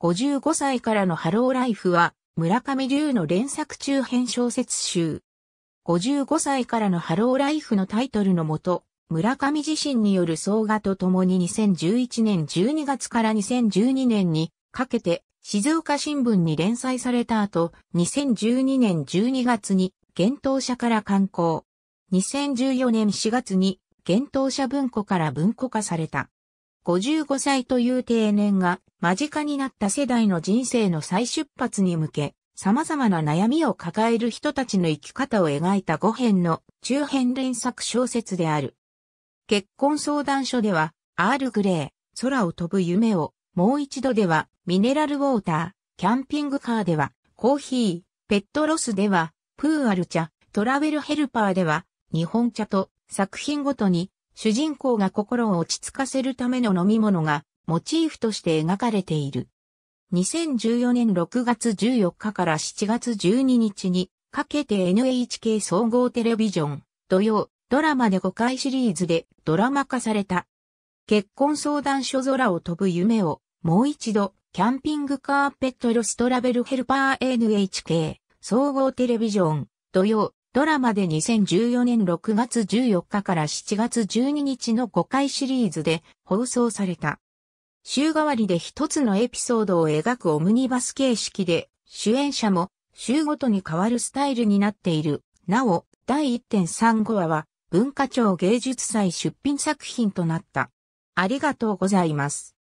55歳からのハローライフは、村上龍の連作中編小説集。55歳からのハローライフのタイトルのもと、村上自身による総画とともに2011年12月から2012年にかけて静岡新聞に連載された後、2012年12月に幻冬舎から刊行。2014年4月に幻冬舎文庫から文庫化された。55歳という定年が間近になった世代の人生の再出発に向け、様々な悩みを抱える人たちの生き方を描いた5編の中編連作小説である。結婚相談所では、アールグレー、空を飛ぶ夢を、もう一度では、ミネラルウォーター、キャンピングカーでは、コーヒー、ペットロスでは、プーアル茶、トラベルヘルパーでは、日本茶と作品ごとに主人公が心を落ち着かせるための飲み物がモチーフとして描かれている。2014年6月14日から7月12日にかけて NHK 総合テレビジョン、土曜、ドラマで5回シリーズでドラマ化された。結婚相談所空を飛ぶ夢をもう一度キャンピングカーペットロストラベルヘルパー NHK 総合テレビジョン、土曜、ドラマで2014年6月14日から7月12日の5回シリーズで放送された。週替わりで一つのエピソードを描くオムニバス形式で、主演者も週ごとに変わるスタイルになっている。なお、第1.35話は文化庁芸術祭出品作品となった。ありがとうございます。